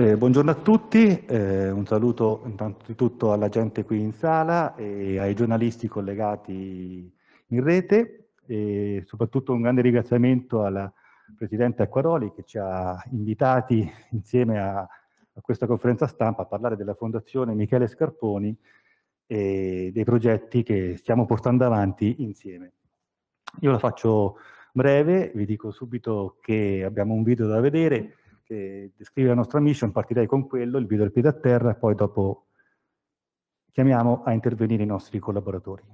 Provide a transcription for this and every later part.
Eh, buongiorno a tutti, eh, un saluto intanto alla gente qui in sala e ai giornalisti collegati in rete e soprattutto un grande ringraziamento alla Presidente Acquaroli che ci ha invitati insieme a, a questa conferenza stampa a parlare della Fondazione Michele Scarponi e dei progetti che stiamo portando avanti insieme. Io la faccio breve, vi dico subito che abbiamo un video da vedere che descrive la nostra mission, partirei con quello, il video del piede a terra, e poi dopo chiamiamo a intervenire i nostri collaboratori.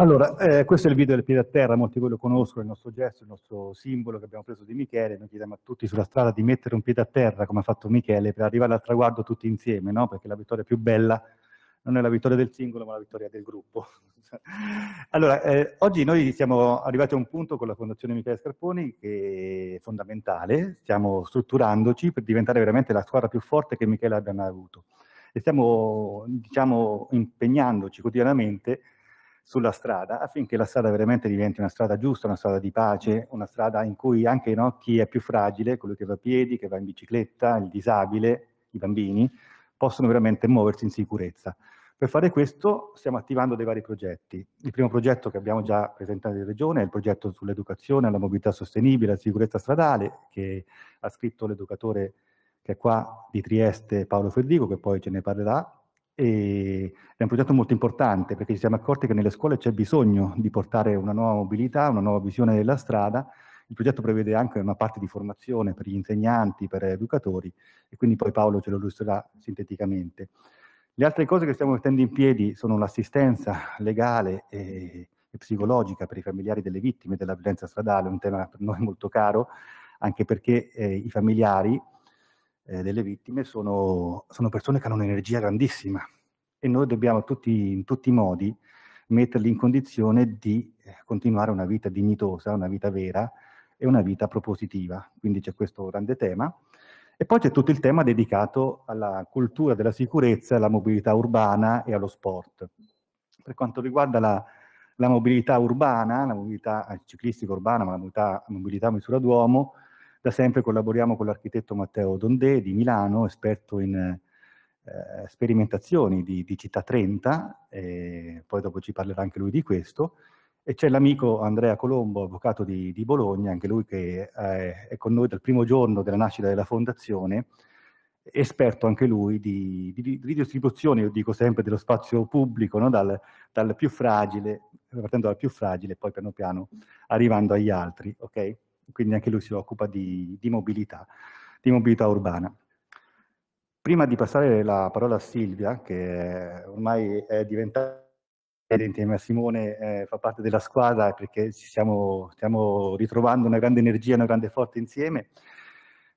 Allora, eh, questo è il video del piede a terra, molti voi lo conoscono, il nostro gesto, il nostro simbolo che abbiamo preso di Michele, noi chiediamo a tutti sulla strada di mettere un piede a terra, come ha fatto Michele, per arrivare al traguardo tutti insieme, no? perché la vittoria più bella non è la vittoria del singolo, ma la vittoria del gruppo. allora, eh, oggi noi siamo arrivati a un punto con la Fondazione Michele Scarponi che è fondamentale, stiamo strutturandoci per diventare veramente la squadra più forte che Michele abbia mai avuto e stiamo diciamo, impegnandoci quotidianamente sulla strada affinché la strada veramente diventi una strada giusta, una strada di pace, mm. una strada in cui anche no, chi è più fragile, quello che va a piedi, che va in bicicletta, il disabile, i bambini, possono veramente muoversi in sicurezza. Per fare questo stiamo attivando dei vari progetti. Il primo progetto che abbiamo già presentato in Regione è il progetto sull'educazione alla mobilità sostenibile, alla sicurezza stradale, che ha scritto l'educatore che è qua di Trieste, Paolo Federico, che poi ce ne parlerà, e è un progetto molto importante perché ci siamo accorti che nelle scuole c'è bisogno di portare una nuova mobilità, una nuova visione della strada. Il progetto prevede anche una parte di formazione per gli insegnanti, per gli educatori e quindi poi Paolo ce lo illustrerà sinteticamente. Le altre cose che stiamo mettendo in piedi sono l'assistenza legale e, e psicologica per i familiari delle vittime della violenza stradale, un tema per noi molto caro, anche perché eh, i familiari, eh, delle vittime sono, sono, persone che hanno un'energia grandissima e noi dobbiamo tutti, in tutti i modi metterli in condizione di eh, continuare una vita dignitosa, una vita vera e una vita propositiva. Quindi c'è questo grande tema. E poi c'è tutto il tema dedicato alla cultura della sicurezza, alla mobilità urbana e allo sport. Per quanto riguarda la, la mobilità urbana, la mobilità eh, ciclistica urbana, ma la mobilità, mobilità misura d'uomo, da sempre collaboriamo con l'architetto Matteo Dondè di Milano, esperto in eh, sperimentazioni di, di, Città 30, e poi dopo ci parlerà anche lui di questo. E c'è l'amico Andrea Colombo, avvocato di, di Bologna, anche lui che eh, è con noi dal primo giorno della nascita della fondazione, esperto anche lui di, di, di distribuzione, io dico sempre, dello spazio pubblico, no? dal, dal, più fragile, partendo dal più fragile, poi piano piano arrivando agli altri. Okay? quindi anche lui si occupa di, di, mobilità, di mobilità urbana. Prima di passare la parola a Silvia, che ormai è diventata insieme a Simone, eh, fa parte della squadra perché ci siamo, stiamo ritrovando una grande energia, una grande forza insieme,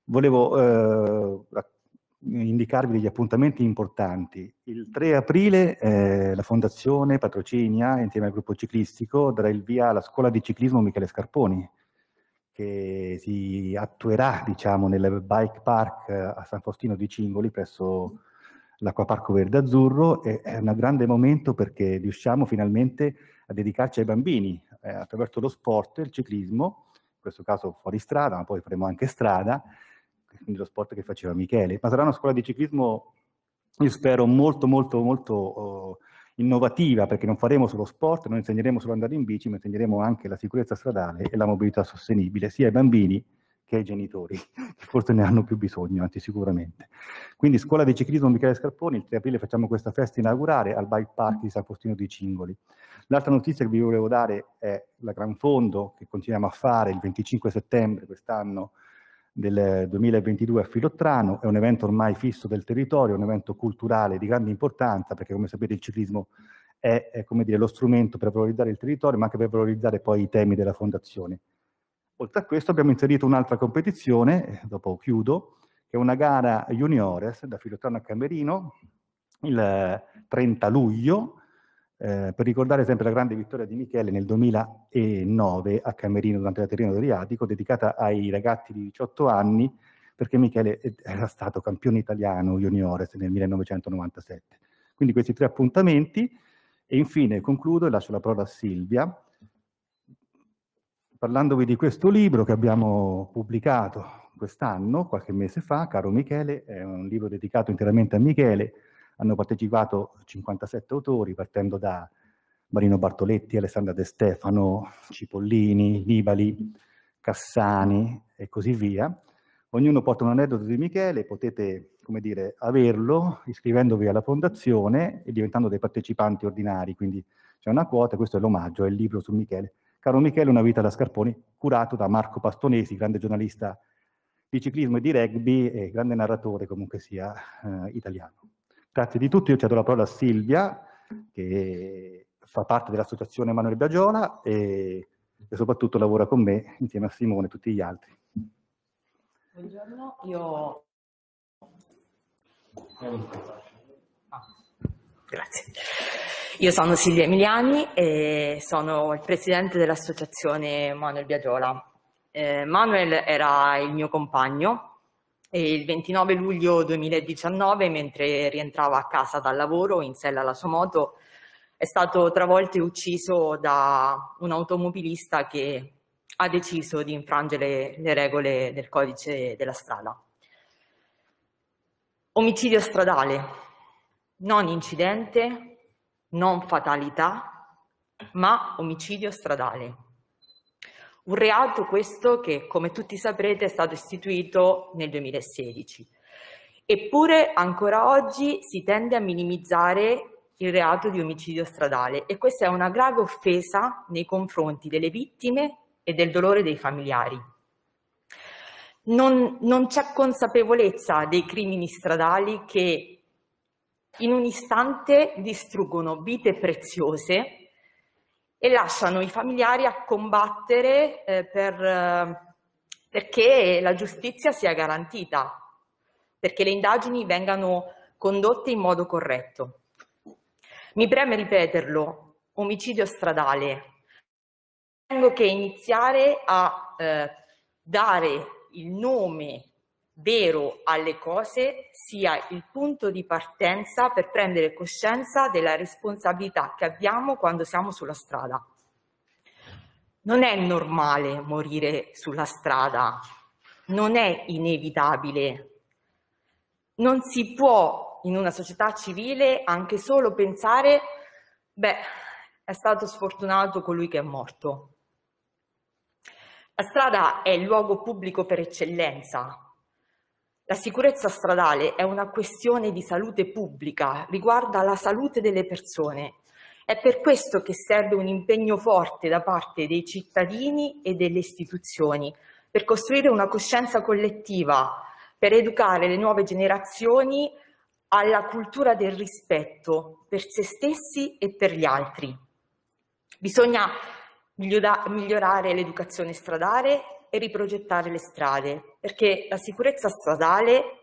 volevo eh, indicarvi degli appuntamenti importanti. Il 3 aprile eh, la Fondazione patrocinia, insieme al gruppo ciclistico, darà il via alla scuola di ciclismo Michele Scarponi, che si attuerà diciamo, nel bike park eh, a San Faustino di Cingoli presso l'Acquaparco Verde Azzurro e è un grande momento perché riusciamo finalmente a dedicarci ai bambini eh, attraverso lo sport, il ciclismo, in questo caso fuori strada, ma poi faremo anche strada, quindi lo sport che faceva Michele. Ma sarà una scuola di ciclismo, io spero, molto molto molto... Oh, innovativa perché non faremo solo sport, non insegneremo solo andare in bici, ma insegneremo anche la sicurezza stradale e la mobilità sostenibile sia ai bambini che ai genitori, che forse ne hanno più bisogno, anzi sicuramente. Quindi Scuola di Ciclismo Michele Scarponi, il 3 aprile facciamo questa festa inaugurale al Bike Park di San Fostino di Cingoli. L'altra notizia che vi volevo dare è la Gran Fondo, che continuiamo a fare il 25 settembre quest'anno, del 2022 a Filottrano, è un evento ormai fisso del territorio, un evento culturale di grande importanza perché come sapete il ciclismo è, è dire, lo strumento per valorizzare il territorio ma anche per valorizzare poi i temi della fondazione. Oltre a questo abbiamo inserito un'altra competizione, eh, dopo chiudo, che è una gara juniores da Filottrano a Camerino il 30 eh, luglio eh, per ricordare sempre la grande vittoria di Michele nel 2009 a Camerino durante la Terreno Adriatico, dedicata ai ragazzi di 18 anni, perché Michele era stato campione italiano juniores nel 1997. Quindi questi tre appuntamenti e infine concludo e lascio la parola a Silvia parlandovi di questo libro che abbiamo pubblicato quest'anno, qualche mese fa, Caro Michele, è un libro dedicato interamente a Michele, hanno partecipato 57 autori, partendo da Marino Bartoletti, Alessandra De Stefano, Cipollini, Nibali, Cassani e così via. Ognuno porta un aneddoto di Michele, potete come dire, averlo iscrivendovi alla fondazione e diventando dei partecipanti ordinari, quindi c'è una quota, questo è l'omaggio, è il libro su Michele. Caro Michele, una vita da Scarponi, curato da Marco Pastonesi, grande giornalista di ciclismo e di rugby e grande narratore comunque sia eh, italiano. Grazie di tutto, io cedo la parola a Silvia, che fa parte dell'associazione Emanuele Biagiola e, e soprattutto lavora con me insieme a Simone e tutti gli altri. Buongiorno, io... grazie. Io sono Silvia Emiliani e sono il presidente dell'associazione Manuel Biagiola. Eh, Manuel era il mio compagno il 29 luglio 2019, mentre rientrava a casa dal lavoro in sella alla sua moto, è stato travolto e ucciso da un automobilista che ha deciso di infrangere le regole del codice della strada. Omicidio stradale, non incidente, non fatalità, ma omicidio stradale. Un reato questo che, come tutti saprete, è stato istituito nel 2016. Eppure ancora oggi si tende a minimizzare il reato di omicidio stradale e questa è una grave offesa nei confronti delle vittime e del dolore dei familiari. Non, non c'è consapevolezza dei crimini stradali che in un istante distruggono vite preziose e lasciano i familiari a combattere eh, per, eh, perché la giustizia sia garantita, perché le indagini vengano condotte in modo corretto. Mi preme ripeterlo, omicidio stradale. Tengo che iniziare a eh, dare il nome vero alle cose sia il punto di partenza per prendere coscienza della responsabilità che abbiamo quando siamo sulla strada. Non è normale morire sulla strada, non è inevitabile. Non si può in una società civile anche solo pensare, beh, è stato sfortunato colui che è morto. La strada è il luogo pubblico per eccellenza, la sicurezza stradale è una questione di salute pubblica, riguarda la salute delle persone. È per questo che serve un impegno forte da parte dei cittadini e delle istituzioni, per costruire una coscienza collettiva, per educare le nuove generazioni alla cultura del rispetto per se stessi e per gli altri. Bisogna migliorare l'educazione stradale e riprogettare le strade, perché la sicurezza stradale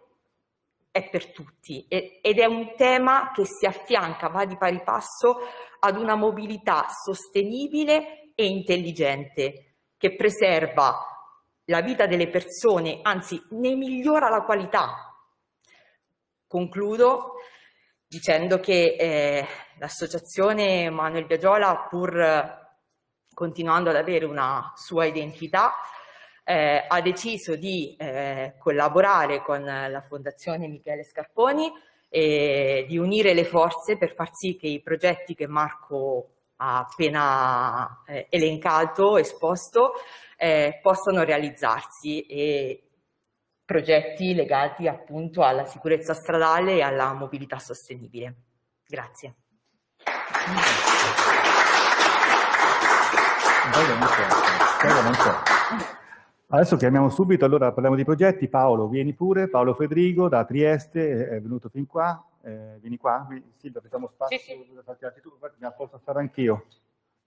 è per tutti ed è un tema che si affianca, va di pari passo, ad una mobilità sostenibile e intelligente che preserva la vita delle persone, anzi ne migliora la qualità. Concludo dicendo che eh, l'associazione Manuel Biagiola, pur continuando ad avere una sua identità, eh, ha deciso di eh, collaborare con la Fondazione Michele Scarponi e di unire le forze per far sì che i progetti che Marco ha appena eh, elencato, esposto, eh, possano realizzarsi e progetti legati appunto alla sicurezza stradale e alla mobilità sostenibile. Grazie. Prego, non c'è. Prego, non c'è. Adesso chiamiamo subito, allora parliamo di progetti. Paolo, vieni pure. Paolo Federico da Trieste è venuto fin qua. Eh, vieni qua, Silvia, facciamo spazio. Sì, sì. Farti altri mi ha posso fare anch'io.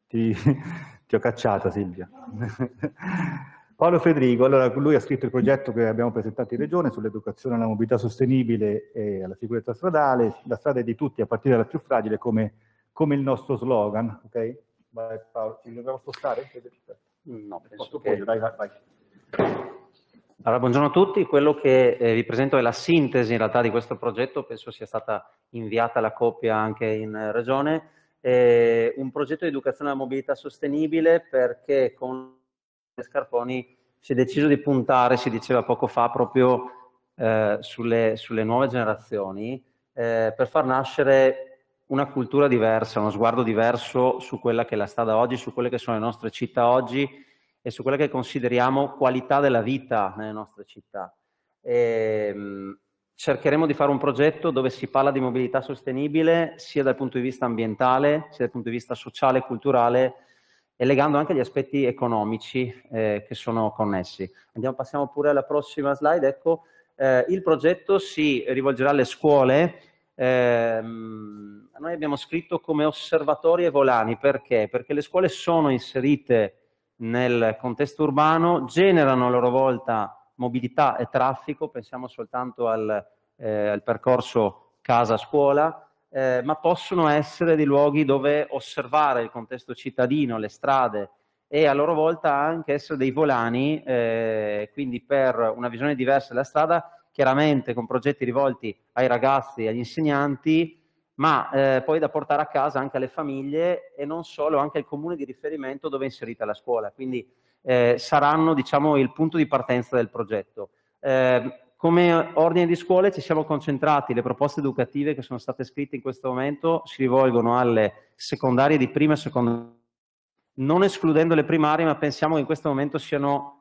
Ti, ti ho cacciata Silvia. Paolo Federico, allora lui ha scritto il progetto che abbiamo presentato in Regione sull'educazione alla mobilità sostenibile e alla sicurezza stradale, la strada è di tutti a partire dalla più fragile come, come il nostro slogan, ok? Vai Paolo, ci dobbiamo spostare? No, penso Posso che... Poi, dai, vai. vai. Allora, buongiorno a tutti, quello che eh, vi presento è la sintesi in realtà di questo progetto, penso sia stata inviata la coppia anche in regione, è un progetto di educazione alla mobilità sostenibile perché con le Scarponi si è deciso di puntare, si diceva poco fa, proprio eh, sulle, sulle, nuove generazioni eh, per far nascere una cultura diversa, uno sguardo diverso su quella che è la strada oggi, su quelle che sono le nostre città oggi e su quella che consideriamo qualità della vita nelle nostre città. E, ehm, cercheremo di fare un progetto dove si parla di mobilità sostenibile sia dal punto di vista ambientale, sia dal punto di vista sociale e culturale, e legando anche gli aspetti economici eh, che sono connessi. Andiamo, passiamo pure alla prossima slide. Ecco, eh, il progetto si rivolgerà alle scuole. Eh, noi abbiamo scritto come osservatori e volani perché? Perché le scuole sono inserite nel contesto urbano, generano a loro volta mobilità e traffico, pensiamo soltanto al, eh, al percorso casa-scuola, eh, ma possono essere dei luoghi dove osservare il contesto cittadino, le strade e a loro volta anche essere dei volani, eh, quindi per una visione diversa della strada, chiaramente con progetti rivolti ai ragazzi e agli insegnanti, ma eh, poi da portare a casa anche alle famiglie e non solo, anche al comune di riferimento dove è inserita la scuola. Quindi eh, saranno diciamo, il punto di partenza del progetto. Eh, come ordine di scuole ci siamo concentrati, le proposte educative che sono state scritte in questo momento si rivolgono alle secondarie di prima e seconda, non escludendo le primarie, ma pensiamo che in questo momento siano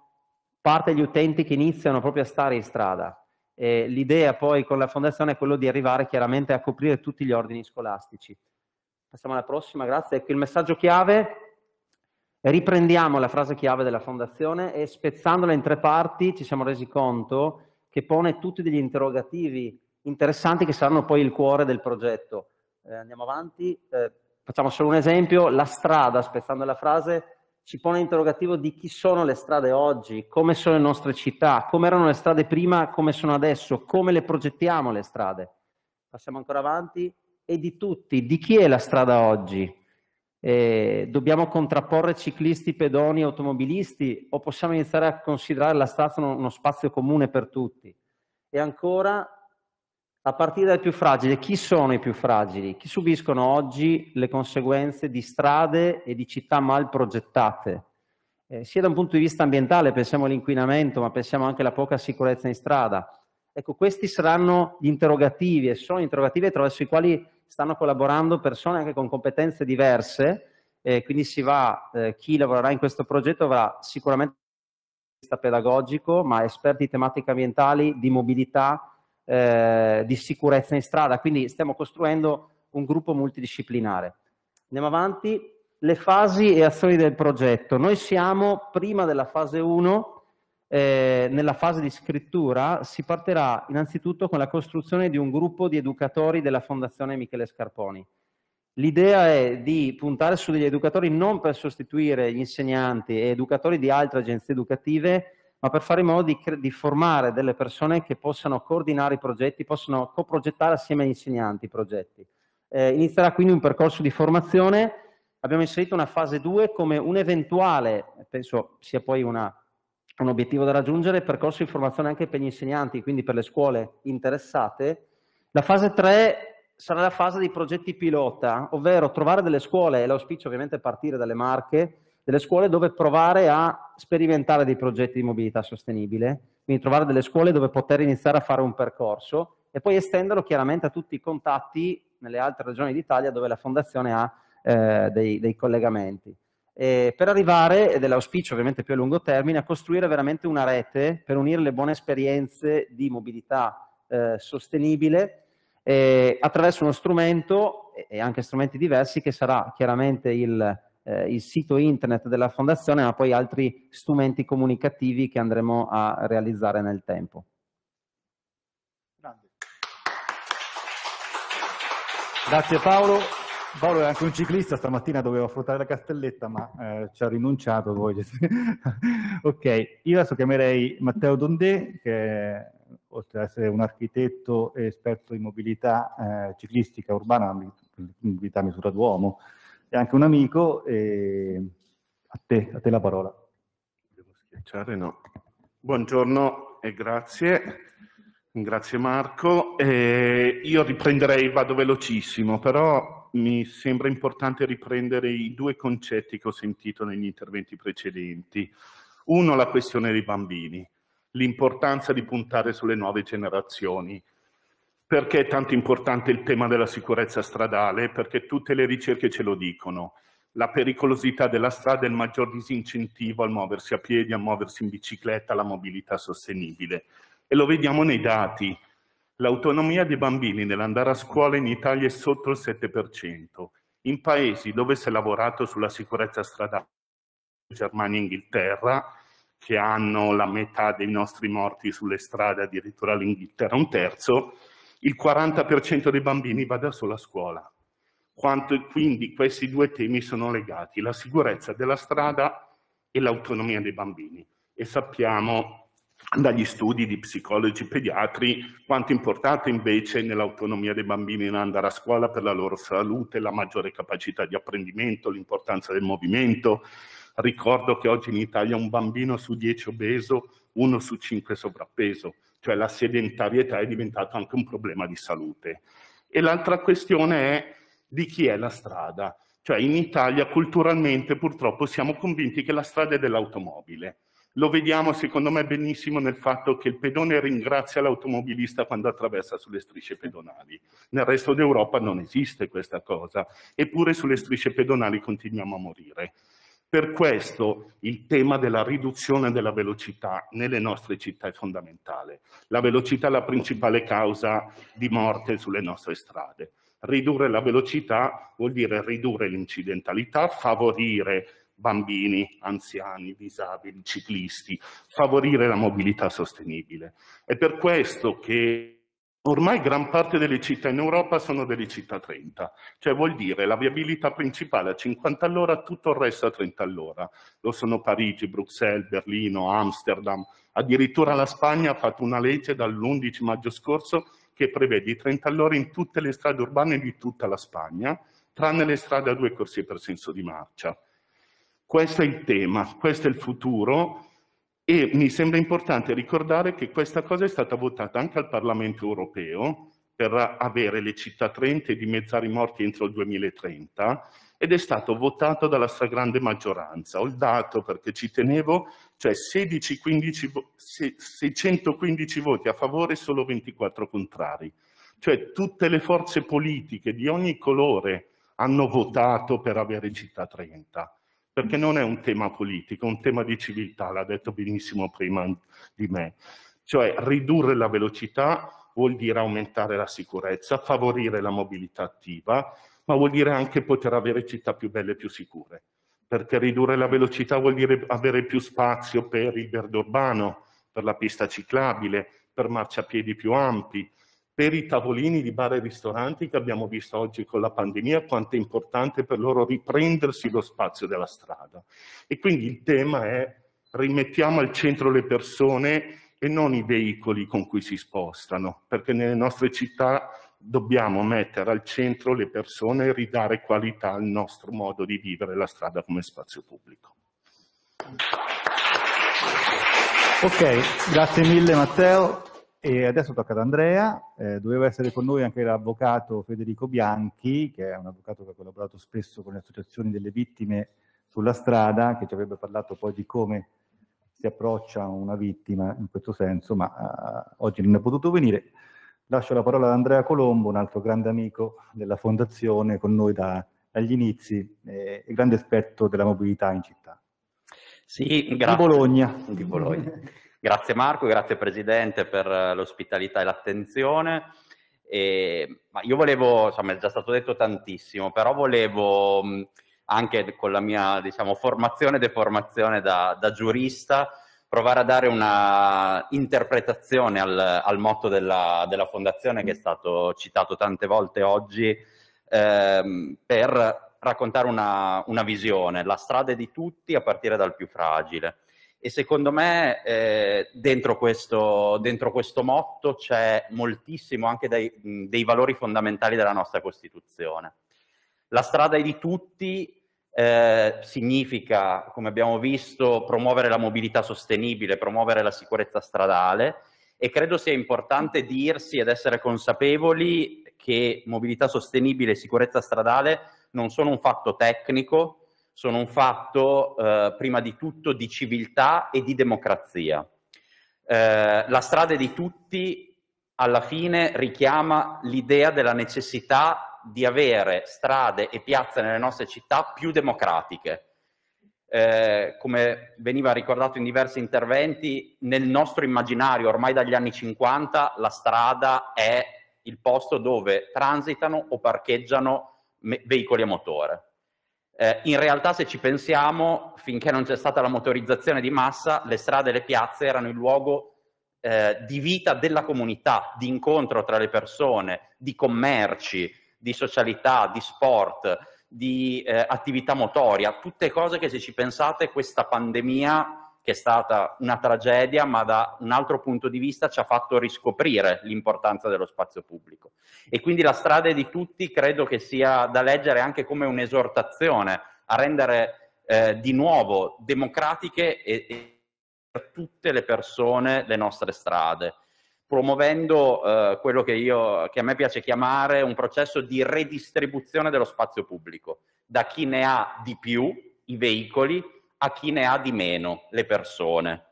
parte degli utenti che iniziano proprio a stare in strada eh, l'idea poi con la fondazione è quello di arrivare chiaramente a coprire tutti gli ordini scolastici. Passiamo alla prossima, grazie. Ecco il messaggio chiave. Riprendiamo la frase chiave della fondazione e spezzandola in tre parti ci siamo resi conto che pone tutti degli interrogativi interessanti che saranno poi il cuore del progetto. Eh, andiamo avanti, eh, facciamo solo un esempio, la strada, spezzando la frase, ci pone l'interrogativo di chi sono le strade oggi, come sono le nostre città, come erano le strade prima, come sono adesso, come le progettiamo le strade. Passiamo ancora avanti. E di tutti, di chi è la strada oggi? Eh, dobbiamo contrapporre ciclisti, pedoni, automobilisti o possiamo iniziare a considerare la strada uno, uno spazio comune per tutti? E ancora a partire dai più fragili. Chi sono i più fragili? Chi subiscono oggi le conseguenze di strade e di città mal progettate? Eh, sia da un punto di vista ambientale, pensiamo all'inquinamento, ma pensiamo anche alla poca sicurezza in strada. Ecco, questi saranno gli interrogativi e sono interrogativi attraverso i quali stanno collaborando persone anche con competenze diverse, eh, quindi si va, eh, chi lavorerà in questo progetto avrà sicuramente un punto di vista pedagogico, ma esperti di tematiche ambientali, di mobilità, eh, di sicurezza in strada, quindi stiamo costruendo un gruppo multidisciplinare. Andiamo avanti, le fasi e azioni del progetto. Noi siamo prima della fase 1, eh, nella fase di scrittura si partirà innanzitutto con la costruzione di un gruppo di educatori della Fondazione Michele Scarponi. L'idea è di puntare su degli educatori non per sostituire gli insegnanti e educatori di altre agenzie educative, ma per fare in modo di, di, formare delle persone che possano coordinare i progetti, possano coprogettare assieme agli insegnanti i progetti. Eh, inizierà quindi un percorso di formazione, abbiamo inserito una fase 2 come un eventuale, penso sia poi una, un obiettivo da raggiungere, percorso di formazione anche per gli insegnanti, quindi per le scuole interessate. La fase 3 sarà la fase dei progetti pilota, ovvero trovare delle scuole, e l'auspicio ovviamente partire dalle Marche, delle scuole dove provare a sperimentare dei progetti di mobilità sostenibile, quindi trovare delle scuole dove poter iniziare a fare un percorso e poi estenderlo chiaramente a tutti i contatti nelle altre regioni d'Italia dove la fondazione ha eh, dei, dei, collegamenti. E per arrivare, ed è l'auspicio ovviamente più a lungo termine, a costruire veramente una rete per unire le buone esperienze di mobilità eh, sostenibile eh, attraverso uno strumento e anche strumenti diversi che sarà chiaramente il eh, il sito internet della fondazione, ma poi altri strumenti comunicativi che andremo a realizzare nel tempo. Grazie Paolo. Paolo è anche un ciclista, stamattina doveva affrontare la castelletta ma eh, ci ha rinunciato. ok, io adesso chiamerei Matteo Dondé che oltre ad essere un architetto e esperto in mobilità eh, ciclistica urbana, mobilità misura d'uomo, e anche un amico. E a te, a te la parola. Devo schiacciare, no. Buongiorno e grazie. Grazie Marco. Eh, io riprenderei, vado velocissimo, però mi sembra importante riprendere i due concetti che ho sentito negli interventi precedenti. Uno, la questione dei bambini, l'importanza di puntare sulle nuove generazioni. Perché è tanto importante il tema della sicurezza stradale? Perché tutte le ricerche ce lo dicono. La pericolosità della strada è il maggior disincentivo al muoversi a piedi, a muoversi in bicicletta, alla mobilità sostenibile. E lo vediamo nei dati. L'autonomia dei bambini nell'andare a scuola in Italia è sotto il 7%. In paesi dove si è lavorato sulla sicurezza stradale, Germania e Inghilterra, che hanno la metà dei nostri morti sulle strade, addirittura l'Inghilterra un terzo, il 40% dei bambini va da solo a scuola. Quanto, quindi questi due temi sono legati, la sicurezza della strada e l'autonomia dei bambini. E sappiamo dagli studi di psicologi pediatri quanto importante invece nell'autonomia dei bambini in andare a scuola per la loro salute, la maggiore capacità di apprendimento, l'importanza del movimento, Ricordo che oggi in Italia un bambino su dieci obeso, uno su cinque sovrappeso, cioè la sedentarietà è diventata anche un problema di salute. E l'altra questione è di chi è la strada. Cioè in Italia culturalmente purtroppo siamo convinti che la strada è dell'automobile. Lo vediamo secondo me benissimo nel fatto che il pedone ringrazia l'automobilista quando attraversa sulle strisce pedonali. Nel resto d'Europa non esiste questa cosa, eppure sulle strisce pedonali continuiamo a morire. Per questo il tema della riduzione della velocità nelle nostre città è fondamentale. La velocità è la principale causa di morte sulle nostre strade. Ridurre la velocità vuol dire ridurre l'incidentalità, favorire bambini, anziani, disabili, ciclisti, favorire la mobilità sostenibile. È per questo che Ormai gran parte delle città in Europa sono delle città 30, cioè vuol dire la viabilità principale a 50 all'ora, tutto il resto a 30 all'ora. Lo sono Parigi, Bruxelles, Berlino, Amsterdam, addirittura la Spagna ha fatto una legge dall'11 maggio scorso che prevede i 30 all'ora in tutte le strade urbane di tutta la Spagna, tranne le strade a due corsie per senso di marcia. Questo è il tema, questo è il futuro e mi sembra importante ricordare che questa cosa è stata votata anche al Parlamento europeo per avere le città 30 e dimezzare i morti entro il 2030 ed è stato votato dalla stragrande maggioranza. Ho il dato perché ci tenevo, cioè 16, 15, 615 voti a favore e solo 24 contrari. Cioè tutte le forze politiche di ogni colore hanno votato per avere città 30 perché non è un tema politico, è un tema di civiltà, l'ha detto benissimo prima di me. Cioè ridurre la velocità vuol dire aumentare la sicurezza, favorire la mobilità attiva, ma vuol dire anche poter avere città più belle e più sicure, perché ridurre la velocità vuol dire avere più spazio per il verde urbano, per la pista ciclabile, per marciapiedi più ampi, per i tavolini di bar e ristoranti che abbiamo visto oggi con la pandemia, quanto è importante per loro riprendersi lo spazio della strada. E quindi il tema è rimettiamo al centro le persone e non i veicoli con cui si spostano, perché nelle nostre città dobbiamo mettere al centro le persone e ridare qualità al nostro modo di vivere la strada come spazio pubblico. Ok, grazie mille Matteo. E adesso tocca ad Andrea, eh, doveva essere con noi anche l'avvocato Federico Bianchi, che è un avvocato che ha collaborato spesso con le associazioni delle vittime sulla strada, che ci avrebbe parlato poi di come si approccia una vittima in questo senso, ma eh, oggi non è potuto venire. Lascio la parola ad Andrea Colombo, un altro grande amico della Fondazione, con noi da, dagli inizi, eh, grande esperto della mobilità in città. Sì, grazie. Di Bologna. Di Bologna. Grazie Marco, grazie Presidente per eh, l'ospitalità e l'attenzione. E, io volevo, insomma è già stato detto tantissimo, però volevo anche con la mia diciamo, formazione e deformazione da, da, giurista provare a dare una interpretazione al, al motto della, della, fondazione che è stato citato tante volte oggi ehm, per raccontare una, una visione, la strada è di tutti a partire dal più fragile. E secondo me eh, dentro, questo, dentro, questo, motto c'è moltissimo anche dei, dei, valori fondamentali della nostra Costituzione. La strada è di tutti eh, significa, come abbiamo visto, promuovere la mobilità sostenibile, promuovere la sicurezza stradale e credo sia importante dirsi ed essere consapevoli che mobilità sostenibile e sicurezza stradale non sono un fatto tecnico, sono un fatto eh, prima di tutto di civiltà e di democrazia. Eh, la strada di tutti alla fine richiama l'idea della necessità di avere strade e piazze nelle nostre città più democratiche. Eh, come veniva ricordato in diversi interventi, nel nostro immaginario ormai dagli anni 50 la strada è il posto dove transitano o parcheggiano veicoli a motore. Eh, in realtà, se ci pensiamo, finché non c'è stata la motorizzazione di massa, le strade e le piazze erano il luogo eh, di vita della comunità, di incontro tra le persone, di commerci, di socialità, di sport, di eh, attività motoria, tutte cose che se ci pensate questa pandemia che è stata una tragedia, ma da un altro punto di vista ci ha fatto riscoprire l'importanza dello spazio pubblico. E quindi la strada di tutti credo che sia da leggere anche come un'esortazione a rendere eh, di nuovo democratiche e, e per tutte le persone le nostre strade promuovendo eh, quello che, io, che a me piace chiamare un processo di redistribuzione dello spazio pubblico, da chi ne ha di più, i veicoli, a chi ne ha di meno, le persone.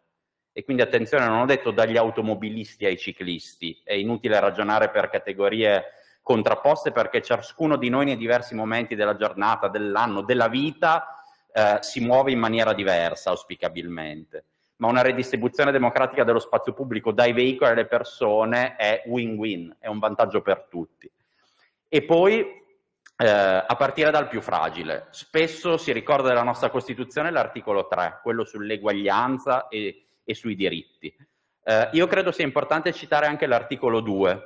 E quindi attenzione, non ho detto dagli automobilisti ai ciclisti, è inutile ragionare per categorie contrapposte perché ciascuno di noi nei diversi momenti della giornata, dell'anno, della vita eh, si muove in maniera diversa auspicabilmente. Ma una redistribuzione democratica dello spazio pubblico dai veicoli alle persone è win-win, è un vantaggio per tutti. E poi eh, a partire dal più fragile. Spesso si ricorda della nostra Costituzione l'articolo 3, quello sull'eguaglianza e, e sui diritti. Eh, io credo sia importante citare anche l'articolo 2,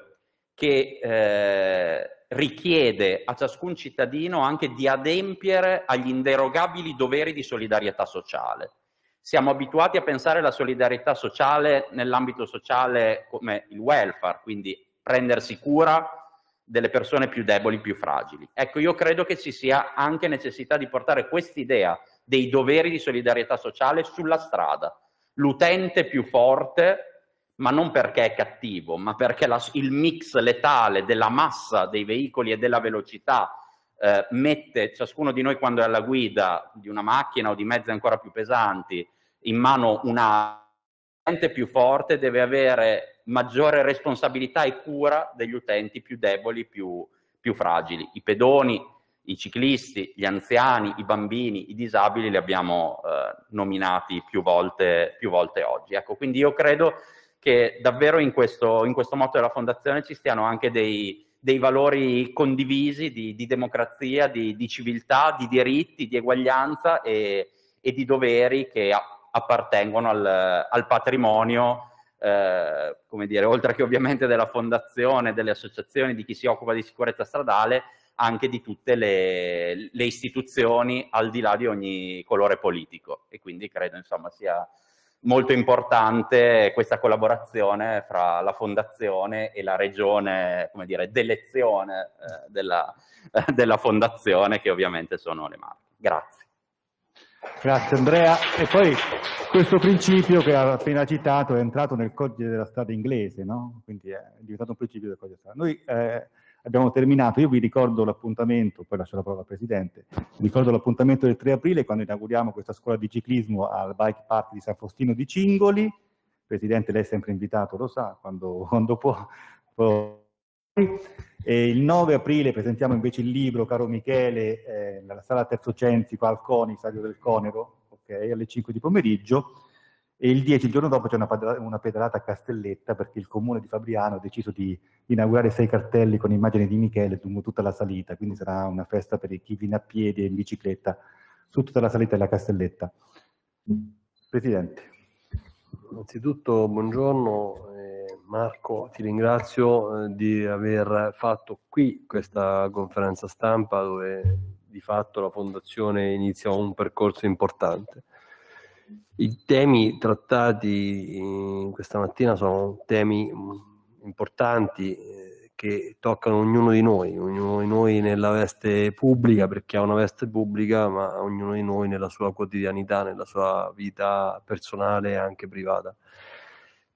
che eh, richiede a ciascun cittadino anche di adempiere agli inderogabili doveri di solidarietà sociale. Siamo abituati a pensare alla solidarietà sociale nell'ambito sociale come il welfare, quindi prendersi cura delle persone più deboli, più fragili. Ecco, io credo che ci sia anche necessità di portare quest'idea dei doveri di solidarietà sociale sulla strada. L'utente più forte, ma non perché è cattivo, ma perché la, il mix letale della massa dei veicoli e della velocità eh, mette ciascuno di noi quando è alla guida di una macchina o di mezzi ancora più pesanti in mano una più forte deve avere maggiore responsabilità e cura degli utenti più deboli, più, più fragili. I pedoni, i ciclisti, gli anziani, i bambini, i disabili li abbiamo eh, nominati più volte, più volte, oggi. Ecco, quindi io credo che davvero in questo, in questo motto della Fondazione ci siano anche dei, dei valori condivisi di, di democrazia, di, di, civiltà, di diritti, di eguaglianza e, e di doveri che appartengono al, al patrimonio eh, come dire, oltre che ovviamente della fondazione, delle associazioni, di chi si occupa di sicurezza stradale, anche di tutte le, le istituzioni al di là di ogni colore politico e quindi credo insomma sia molto importante questa collaborazione fra la fondazione e la regione, come dire, d'elezione eh, della, eh, della fondazione che ovviamente sono le Marche. Grazie. Grazie Andrea. E poi questo principio che ha appena citato è entrato nel codice della strada inglese, no? quindi è diventato un principio del codice della strada. Noi eh, abbiamo terminato, io vi ricordo l'appuntamento, poi lascio la parola al Presidente, vi ricordo l'appuntamento del 3 aprile quando inauguriamo questa scuola di ciclismo al Bike Park di San Faustino di Cingoli. Presidente, lei è sempre invitato, lo sa, quando, quando può, può e il 9 aprile presentiamo invece il libro, caro Michele, eh, nella sala Terzo Censico al CONI, Stadio del Conero, okay, alle 5 di pomeriggio. E il 10, il giorno dopo, c'è una, una, pedalata a Castelletta perché il comune di Fabriano ha deciso di inaugurare sei cartelli con immagini di Michele lungo tutta la salita, quindi sarà una festa per chi viene a piedi e in bicicletta su tutta la salita della Castelletta. Presidente. Innanzitutto, buongiorno Marco, ti ringrazio eh, di aver fatto qui questa conferenza stampa dove di fatto la Fondazione inizia un percorso importante. I temi trattati eh, questa mattina sono temi mm, importanti eh, che toccano ognuno di noi, ognuno di noi nella veste pubblica perché ha una veste pubblica, ma ognuno di noi nella sua quotidianità, nella sua vita personale e anche privata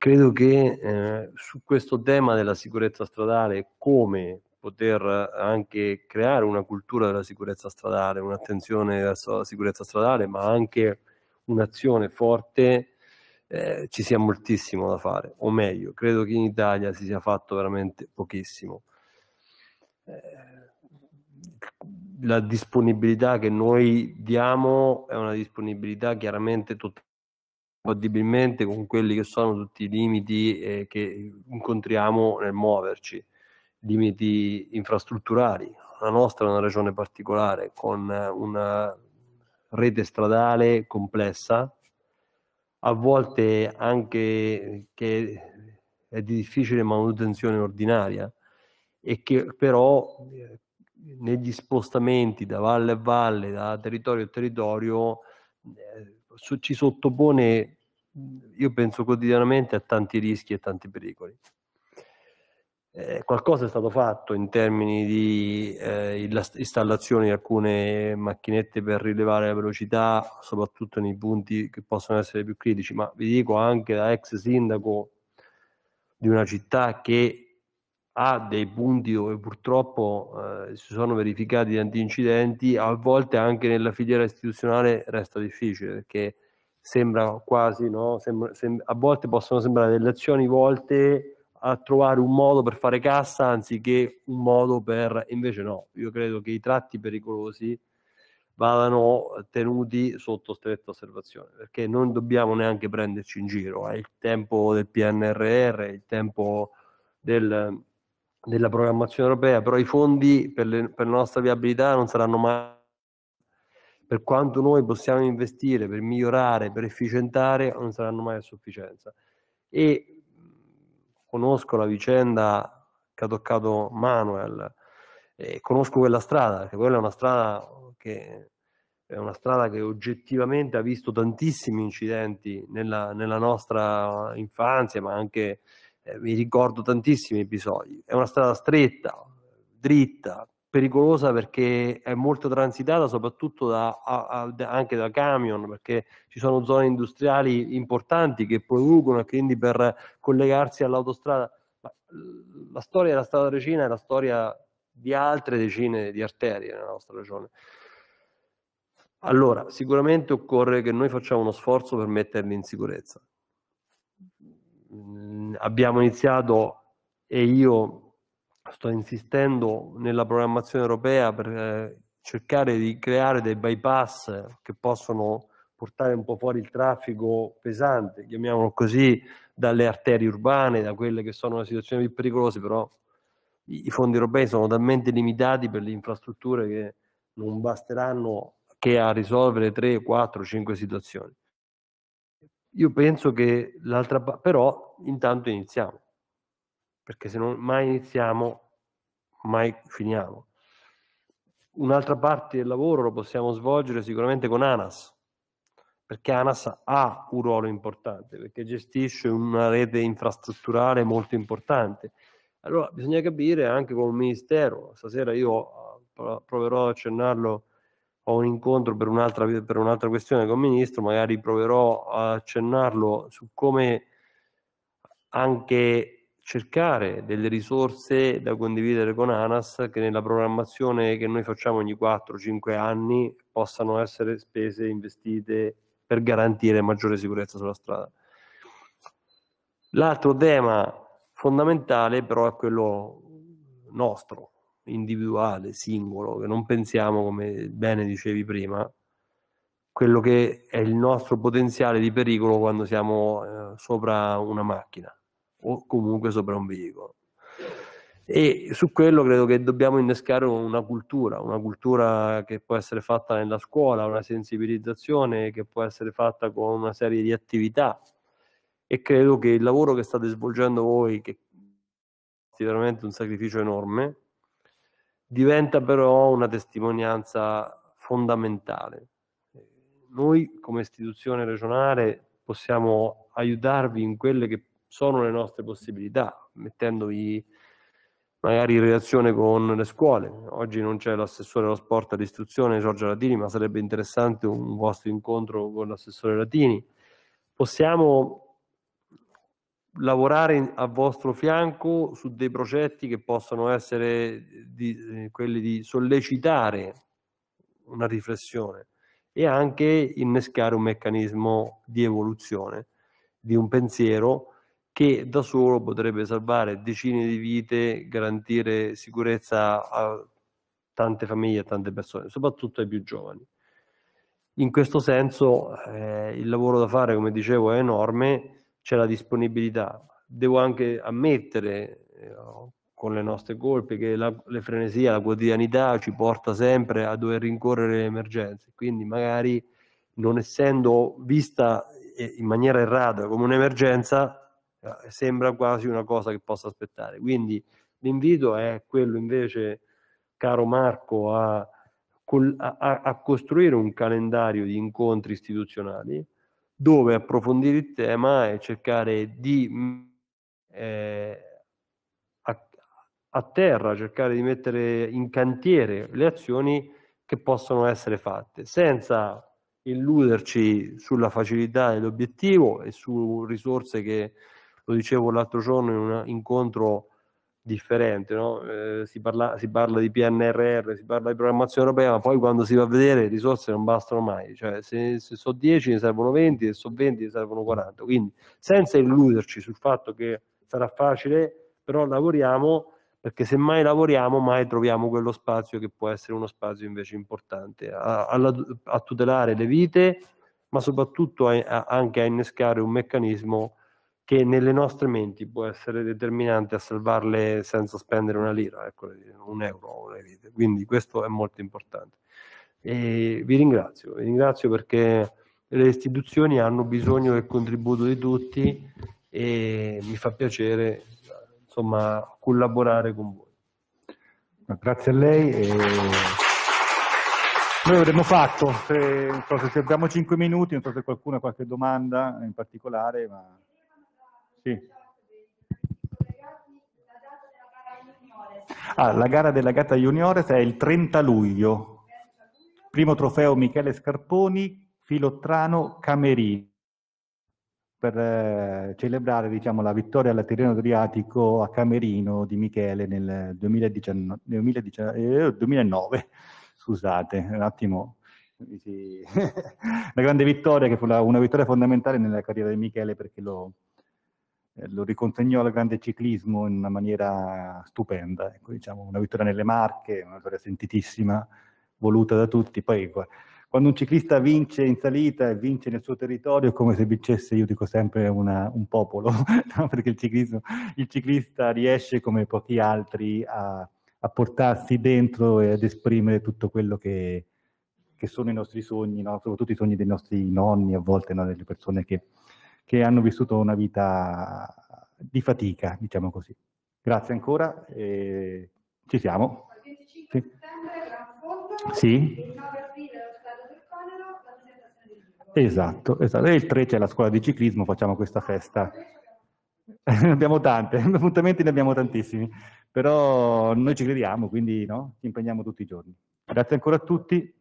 credo che eh, su questo tema della sicurezza stradale, come poter anche creare una cultura della sicurezza stradale, un'attenzione verso la sicurezza stradale, ma anche un'azione forte, eh, ci sia moltissimo da fare, o meglio, credo che in Italia si sia fatto veramente pochissimo. Eh, la disponibilità che noi diamo è una disponibilità chiaramente totale compatibilmente con quelli che sono tutti i limiti eh, che incontriamo nel muoverci, limiti infrastrutturali. La nostra è una regione particolare con una rete stradale complessa, a volte anche che è di difficile manutenzione ordinaria e che però eh, negli spostamenti da valle a valle, da territorio a territorio, eh, ci sottopone io penso quotidianamente a tanti rischi e tanti pericoli. Eh, qualcosa è stato fatto in termini di eh, installazione di alcune macchinette per rilevare la velocità, soprattutto nei punti che possono essere più critici, ma vi dico anche da ex sindaco di una città che ha dei punti dove purtroppo eh, si sono verificati tanti incidenti, a volte anche nella filiera istituzionale resta difficile perché sembra quasi, no? Sembra, sem- a volte possono sembrare delle azioni volte a trovare un modo per fare cassa anziché un modo per... Invece no, io credo che i tratti pericolosi vadano tenuti sotto stretta osservazione, perché non dobbiamo neanche prenderci in giro, è eh. il tempo del PNRR, è il tempo del, della programmazione europea, però i fondi per, le, per la nostra viabilità non saranno mai per quanto noi possiamo investire per migliorare, per efficientare, non saranno mai a sufficienza. E conosco la vicenda che ha toccato Manuel, e conosco quella strada, perché quella è una strada che è una strada che oggettivamente ha visto tantissimi incidenti nella, nella nostra infanzia, ma anche eh, mi ricordo tantissimi episodi. È una strada stretta, dritta, pericolosa perché è molto transitata, soprattutto da, a, a, anche da camion, perché ci sono zone industriali importanti che producono e quindi per collegarsi all'autostrada. Ma la storia della strada Regina è la storia di altre decine di arterie nella nostra regione. Allora, sicuramente occorre che noi facciamo uno sforzo per metterli in sicurezza. Abbiamo iniziato e io sto insistendo nella programmazione europea per eh, cercare di creare dei bypass che possono portare un po' fuori il traffico pesante, chiamiamolo così, dalle arterie urbane, da quelle che sono le situazioni più pericolose, però i fondi europei sono talmente limitati per le infrastrutture che non basteranno che a risolvere 3, 4, 5 situazioni. Io penso che l'altra parte, però intanto iniziamo perché se non mai iniziamo, mai finiamo. Un'altra parte del lavoro lo possiamo svolgere sicuramente con ANAS, perché ANAS ha un ruolo importante, perché gestisce una rete infrastrutturale molto importante. Allora bisogna capire anche con il Ministero, stasera io eh, proverò ad accennarlo, ho un incontro per un'altra, per un'altra questione con il Ministro, magari proverò ad accennarlo su come anche cercare delle risorse da condividere con ANAS che nella programmazione che noi facciamo ogni 4-5 anni possano essere spese e investite per garantire maggiore sicurezza sulla strada. L'altro tema fondamentale però è quello nostro, individuale, singolo, che non pensiamo, come bene dicevi prima, quello che è il nostro potenziale di pericolo quando siamo eh, sopra una macchina o comunque sopra un veicolo. E su quello credo che dobbiamo innescare una cultura, una cultura che può essere fatta nella scuola, una sensibilizzazione che può essere fatta con una serie di attività. E credo che il lavoro che state svolgendo voi, che è veramente un sacrificio enorme, diventa però una testimonianza fondamentale. Noi come istituzione regionale possiamo aiutarvi in quelle che sono le nostre possibilità, mettendovi magari in relazione con le scuole. Oggi non c'è l'assessore allo sport all'istruzione Giorgio Latini, ma sarebbe interessante un vostro incontro con l'assessore Latini. Possiamo lavorare a vostro fianco su dei progetti che possono essere di, eh, quelli di sollecitare una riflessione e anche innescare un meccanismo di evoluzione di un pensiero che da solo potrebbe salvare decine di vite, garantire sicurezza a tante famiglie a tante persone, soprattutto ai più giovani. In questo senso eh, il lavoro da fare, come dicevo, è enorme, c'è la disponibilità. Devo anche ammettere, eh, con le nostre colpe, che la, la frenesia, la quotidianità ci porta sempre a dover rincorrere le emergenze, quindi magari non essendo vista eh, in maniera errata come un'emergenza, eh, sembra quasi una cosa che possa aspettare. Quindi l'invito è quello invece, caro Marco, a, a, a costruire un calendario di incontri istituzionali dove approfondire il tema e cercare di mm, eh, a, a, terra, cercare di mettere in cantiere le azioni che possono essere fatte, senza illuderci sulla facilità dell'obiettivo e su risorse che lo dicevo l'altro giorno in un incontro differente, no? eh, si, parla, si, parla, di PNRR, si parla di programmazione europea, ma poi quando si va a vedere le risorse non bastano mai, cioè se, se so 10 ne servono 20, se so 20 ne servono 40, quindi senza illuderci sul fatto che sarà facile, però lavoriamo perché se mai lavoriamo mai troviamo quello spazio che può essere uno spazio invece importante a, a, a tutelare le vite, ma soprattutto a, anche a innescare un meccanismo che nelle nostre menti può essere determinante a salvarle senza spendere una lira, ecco, un euro, quindi questo è molto importante. E vi ringrazio, vi ringrazio perché le istituzioni hanno bisogno del contributo di tutti e mi fa piacere insomma, collaborare con voi. Grazie a lei. E... Noi avremmo fatto, se, so se abbiamo 5 minuti, non so se qualcuno ha qualche domanda in particolare, ma... Sì. Ah, la gara della gatta Juniores è il 30 luglio. Primo trofeo Michele Scarponi, Filottrano, Camerino per eh, celebrare diciamo, la vittoria alla Tirreno Adriatico a Camerino di Michele nel 2019, 2019, eh, 2009. Scusate, un attimo. una grande vittoria che fu la, una vittoria fondamentale nella carriera di Michele perché lo, eh, lo riconsegnò al grande ciclismo in una maniera stupenda, ecco, diciamo, una vittoria nelle Marche, una vittoria sentitissima, voluta da tutti. Poi quando un ciclista vince in salita e vince nel suo territorio è come se vincesse, io dico sempre, una, un popolo, no? perché il, il, ciclista riesce come pochi altri a, a, portarsi dentro e ad esprimere tutto quello che, che sono i nostri sogni, no? soprattutto i sogni dei nostri nonni, a volte no? delle persone che che hanno vissuto una vita di fatica, diciamo così. Grazie ancora e ci siamo. Il 25 sì. settembre il 9 aprile l'ospedale del Conero, la Esatto, esatto, e il 3 c'è la scuola di ciclismo, facciamo questa ah, festa. Ne abbiamo tante, appuntamenti ne abbiamo tantissimi, però noi ci crediamo, quindi no? ci impegniamo tutti i giorni. Grazie ancora a tutti.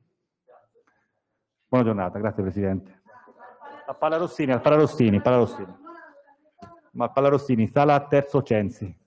Buona giornata, grazie Presidente. A Rossini, al Palla Rossini. Ma Palla Rossini, sala terzo Censi.